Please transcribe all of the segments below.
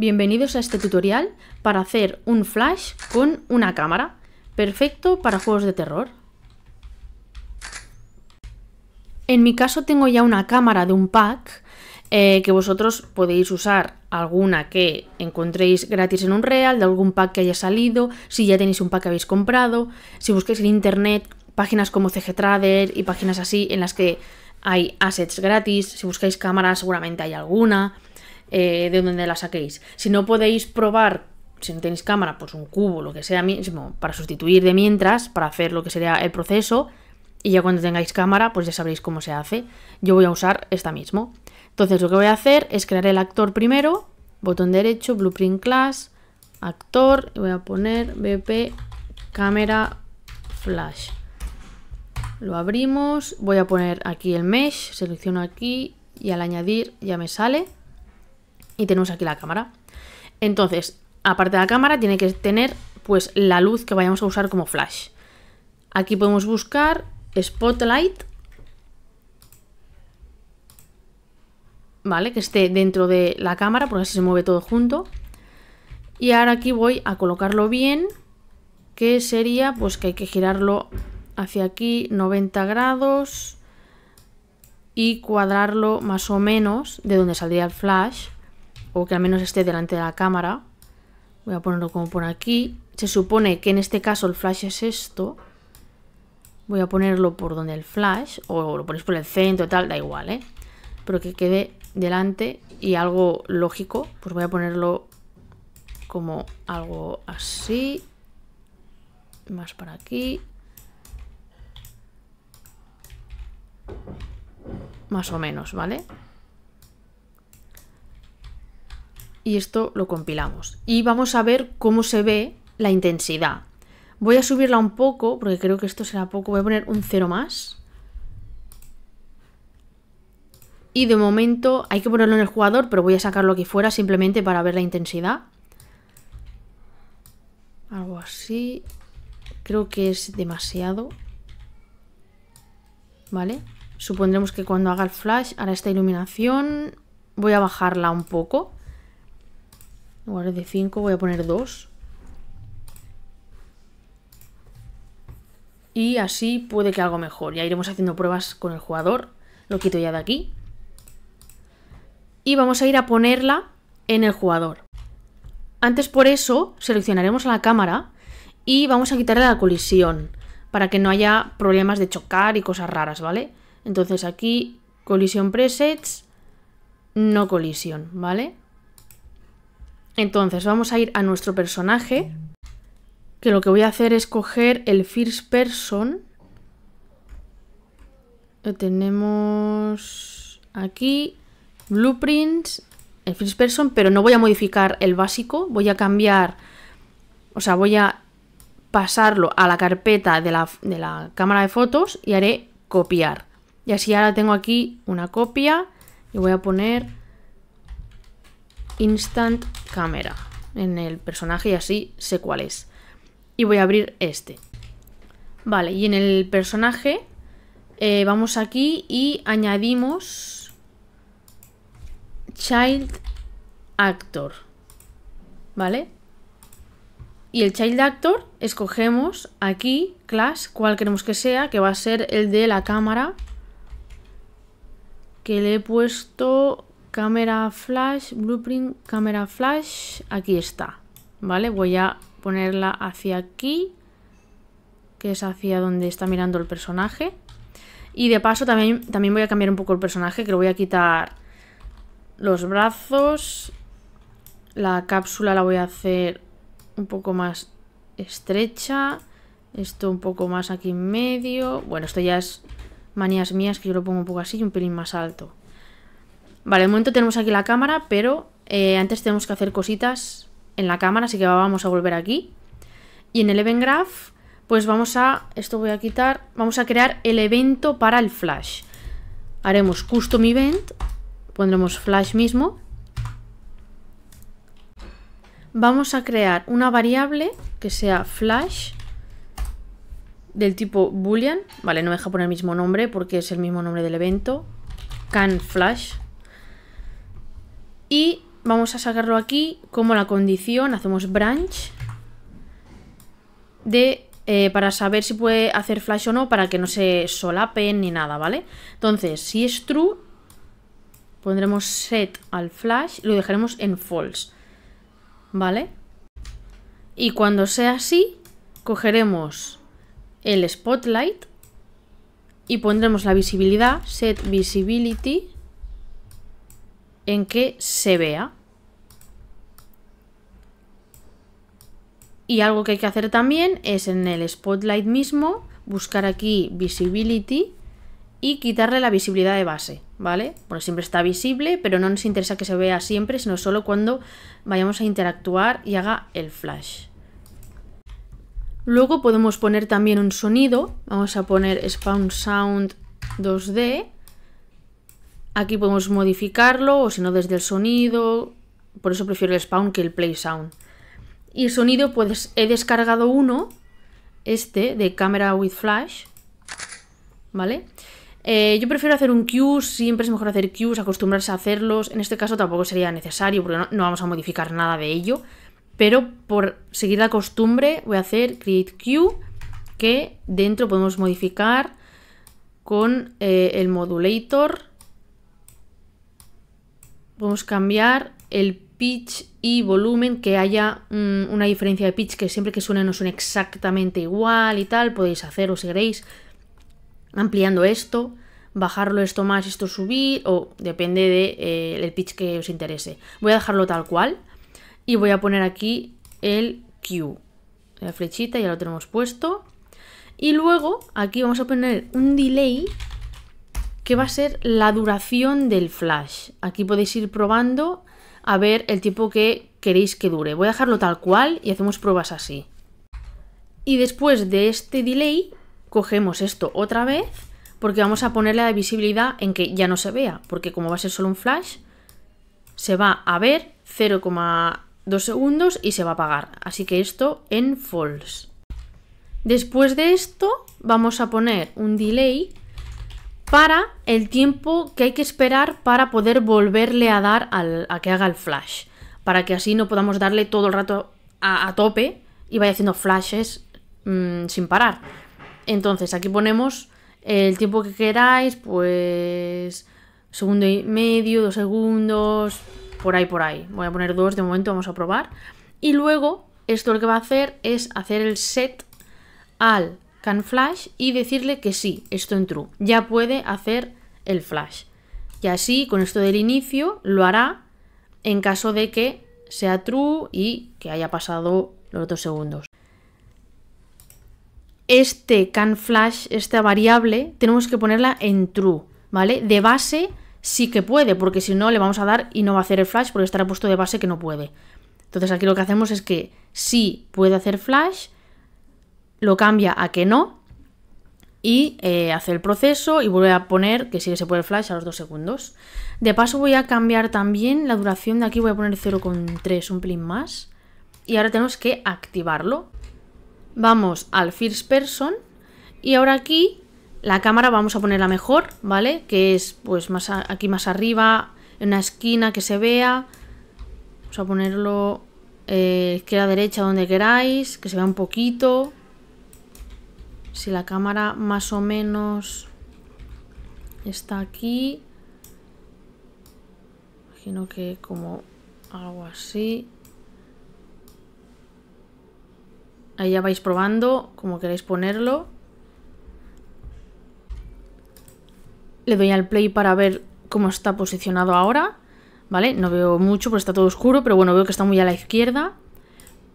Bienvenidos a este tutorial para hacer un flash con una cámara, perfecto para juegos de terror. En mi caso tengo ya una cámara de un pack eh, que vosotros podéis usar alguna que encontréis gratis en un real, de algún pack que haya salido, si ya tenéis un pack que habéis comprado, si busquéis en internet páginas como CGTrader y páginas así en las que hay assets gratis, si buscáis cámara seguramente hay alguna, eh, de donde la saquéis. Si no podéis probar, si no tenéis cámara, pues un cubo, lo que sea mismo, para sustituir de mientras, para hacer lo que sería el proceso, y ya cuando tengáis cámara, pues ya sabréis cómo se hace. Yo voy a usar esta mismo. Entonces lo que voy a hacer es crear el actor primero, botón derecho, Blueprint Class, actor, y voy a poner BP cámara flash. Lo abrimos, voy a poner aquí el mesh, selecciono aquí y al añadir ya me sale. Y tenemos aquí la cámara. Entonces, aparte de la cámara, tiene que tener pues la luz que vayamos a usar como flash. Aquí podemos buscar Spotlight. Vale, que esté dentro de la cámara, porque así se mueve todo junto. Y ahora aquí voy a colocarlo bien, que sería pues que hay que girarlo hacia aquí 90 grados y cuadrarlo más o menos de donde saldría el flash o que al menos esté delante de la cámara. Voy a ponerlo como por aquí. Se supone que en este caso el flash es esto. Voy a ponerlo por donde el flash, o lo pones por el centro, tal, da igual, ¿eh? Pero que quede delante y algo lógico, pues voy a ponerlo como algo así, más para aquí, más o menos, ¿vale? vale y esto lo compilamos. Y vamos a ver cómo se ve la intensidad. Voy a subirla un poco, porque creo que esto será poco. Voy a poner un cero más. Y de momento hay que ponerlo en el jugador, pero voy a sacarlo aquí fuera simplemente para ver la intensidad. Algo así. Creo que es demasiado. ¿Vale? Supondremos que cuando haga el flash hará esta iluminación. Voy a bajarla un poco de 5 voy a poner 2. Y así puede que algo mejor. Ya iremos haciendo pruebas con el jugador. Lo quito ya de aquí. Y vamos a ir a ponerla en el jugador. Antes por eso seleccionaremos a la cámara y vamos a quitarle la colisión para que no haya problemas de chocar y cosas raras, ¿vale? Entonces aquí colisión presets, no colisión, ¿vale? Entonces vamos a ir a nuestro personaje, que lo que voy a hacer es coger el first person. Lo tenemos aquí, blueprints, el first person, pero no voy a modificar el básico, voy a cambiar, o sea, voy a pasarlo a la carpeta de la, de la cámara de fotos y haré copiar. Y así ahora tengo aquí una copia y voy a poner Instant Camera en el personaje y así sé cuál es. Y voy a abrir este. Vale, y en el personaje eh, vamos aquí y añadimos Child Actor. ¿Vale? Y el Child Actor escogemos aquí, class, cual queremos que sea, que va a ser el de la cámara. Que le he puesto Cámara flash, blueprint, cámara flash, aquí está, ¿vale? Voy a ponerla hacia aquí, que es hacia donde está mirando el personaje. Y de paso también, también voy a cambiar un poco el personaje, que le voy a quitar los brazos, la cápsula la voy a hacer un poco más estrecha, esto un poco más aquí en medio, bueno, esto ya es manías mías que yo lo pongo un poco así y un pelín más alto. Vale, de momento tenemos aquí la cámara, pero eh, antes tenemos que hacer cositas en la cámara, así que vamos a volver aquí. Y en el Event Graph, pues vamos a, esto voy a quitar, vamos a crear el evento para el Flash. Haremos Custom Event, pondremos Flash mismo. Vamos a crear una variable que sea Flash del tipo boolean, vale, no me deja poner el mismo nombre porque es el mismo nombre del evento, can flash y vamos a sacarlo aquí como la condición, hacemos branch de eh, para saber si puede hacer flash o no, para que no se solapen ni nada, ¿vale? Entonces, si es true, pondremos set al flash y lo dejaremos en false, ¿vale? Y cuando sea así, cogeremos el spotlight y pondremos la visibilidad, set visibility en que se vea. Y algo que hay que hacer también es en el Spotlight mismo, buscar aquí Visibility y quitarle la visibilidad de base, ¿vale? Porque siempre está visible, pero no nos interesa que se vea siempre, sino solo cuando vayamos a interactuar y haga el flash. Luego podemos poner también un sonido, vamos a poner Spawn Sound 2D Aquí podemos modificarlo o si no desde el sonido, por eso prefiero el spawn que el play sound. Y el sonido, pues he descargado uno, este de Camera with Flash, ¿vale? Eh, yo prefiero hacer un queue, siempre es mejor hacer Cues, acostumbrarse a hacerlos. En este caso tampoco sería necesario porque no, vamos a modificar nada de ello. Pero por seguir la costumbre voy a hacer create queue que dentro podemos modificar con eh, el modulator podemos cambiar el pitch y volumen, que haya mm, una diferencia de pitch, que siempre que suene no suene exactamente igual y tal, podéis hacerlo si queréis, ampliando esto, bajarlo esto más, esto subir, o depende del de, eh, pitch que os interese. Voy a dejarlo tal cual y voy a poner aquí el Q, la flechita, ya lo tenemos puesto. Y luego aquí vamos a poner un delay va a ser la duración del flash. Aquí podéis ir probando a ver el tiempo que queréis que dure. Voy a dejarlo tal cual y hacemos pruebas así. Y después de este delay, cogemos esto otra vez, porque vamos a ponerle la visibilidad en que ya no se vea, porque como va a ser solo un flash, se va a ver 0,2 segundos y se va a apagar. Así que esto en false. Después de esto, vamos a poner un delay para el tiempo que hay que esperar para poder volverle a dar al, a que haga el flash. Para que así no podamos darle todo el rato a, tope y vaya haciendo flashes mm, sin parar. Entonces, aquí ponemos el tiempo que queráis, pues segundo y medio, dos segundos, por ahí, por ahí. Voy a poner dos de momento, vamos a probar. Y luego, esto lo que va a hacer es hacer el set al can flash y decirle que sí, esto en true. Ya puede hacer el flash. Y así, con esto del inicio, lo hará en caso de que sea true y que haya pasado los dos segundos. Este can flash, esta variable, tenemos que ponerla en true, ¿vale? De base sí que puede, porque si no le vamos a dar y no va a hacer el flash porque estará puesto de base que no puede. Entonces aquí lo que hacemos es que sí puede hacer flash lo cambia a que no y eh, hace el proceso y vuelve a poner que sigue se puede flash a los dos segundos. De paso voy a cambiar también la duración de aquí, voy a poner 0,3, un pelín más. Y ahora tenemos que activarlo. Vamos al First Person y ahora aquí la cámara vamos a poner la mejor, ¿vale? Que es pues más aquí más arriba, en una esquina que se vea. Vamos a ponerlo eh, izquierda, derecha, donde queráis, que se vea un poquito si la cámara más o menos está aquí imagino que como algo así ahí ya vais probando como queréis ponerlo le doy al play para ver cómo está posicionado ahora ¿vale? no veo mucho porque está todo oscuro pero bueno, veo que está muy a la izquierda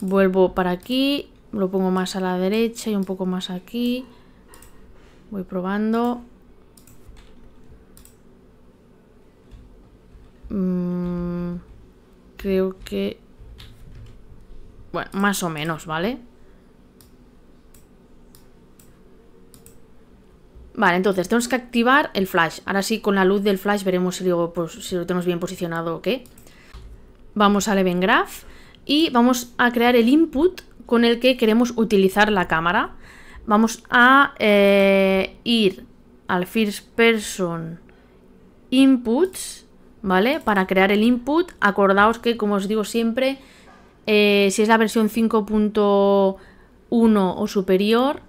vuelvo para aquí lo pongo más a la derecha y un poco más aquí. Voy probando. Mm, creo que... Bueno, más o menos, ¿vale? Vale, entonces tenemos que activar el flash. Ahora sí, con la luz del flash veremos si lo, pues, si lo tenemos bien posicionado o qué. Vamos al Event Graph y vamos a crear el input con el que queremos utilizar la cámara. Vamos a eh, ir al First Person Inputs, ¿vale? Para crear el input. Acordaos que, como os digo siempre, eh, si es la versión 5.1 o superior,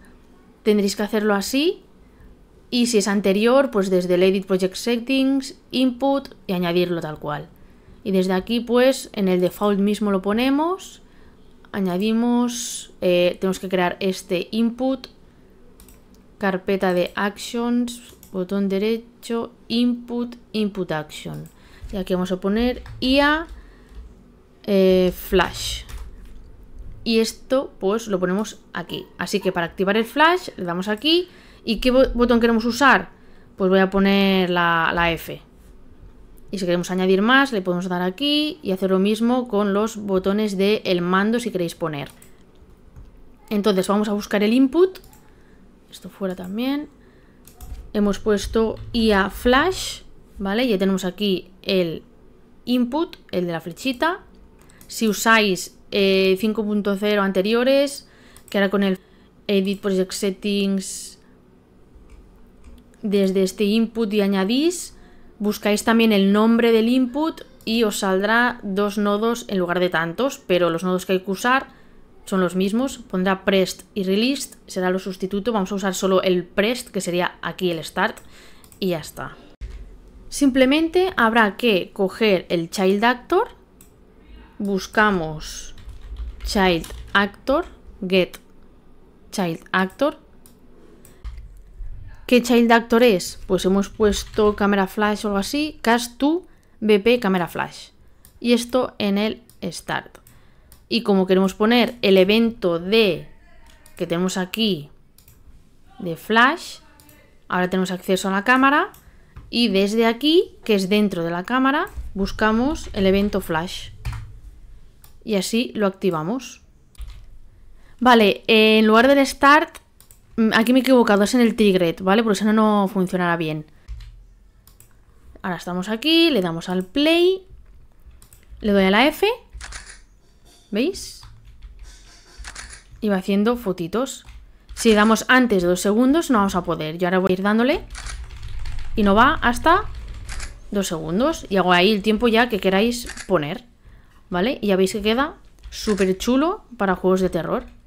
tendréis que hacerlo así. Y si es anterior, pues desde el Edit Project Settings, Input y añadirlo tal cual. Y desde aquí, pues en el default mismo lo ponemos añadimos, eh, tenemos que crear este input, carpeta de actions, botón derecho, input, input action. Y aquí vamos a poner IA eh, flash. Y esto pues lo ponemos aquí. Así que para activar el flash le damos aquí. ¿Y qué botón queremos usar? Pues voy a poner la, la F. Y si queremos añadir más, le podemos dar aquí y hacer lo mismo con los botones del el mando si queréis poner. Entonces vamos a buscar el input. Esto fuera también. Hemos puesto IA Flash, ¿vale? Ya tenemos aquí el input, el de la flechita. Si usáis 5.0 eh, anteriores, que ahora con el Edit Project Settings, desde este input y añadís, buscáis también el nombre del input y os saldrá dos nodos en lugar de tantos, pero los nodos que hay que usar son los mismos. Pondrá prest y released, será lo sustituto. Vamos a usar solo el prest, que sería aquí el start, y ya está. Simplemente habrá que coger el child actor, buscamos child actor, get child actor, ¿Qué child actor es? Pues hemos puesto cámara flash o algo así, cast to bp cámara flash. Y esto en el start. Y como queremos poner el evento de que tenemos aquí de flash, ahora tenemos acceso a la cámara y desde aquí, que es dentro de la cámara, buscamos el evento flash. Y así lo activamos. Vale, en lugar del start Mm, aquí me he equivocado, es en el Tigret, ¿vale? Por eso no, funcionará bien. Ahora estamos aquí, le damos al play. Le doy a la F. ¿Veis? Y va haciendo fotitos. Si damos antes de dos segundos, no vamos a poder. Yo ahora voy a ir dándole. Y no va hasta dos segundos. Y hago ahí el tiempo ya que queráis poner. ¿Vale? Y ya veis que queda súper chulo para juegos de terror.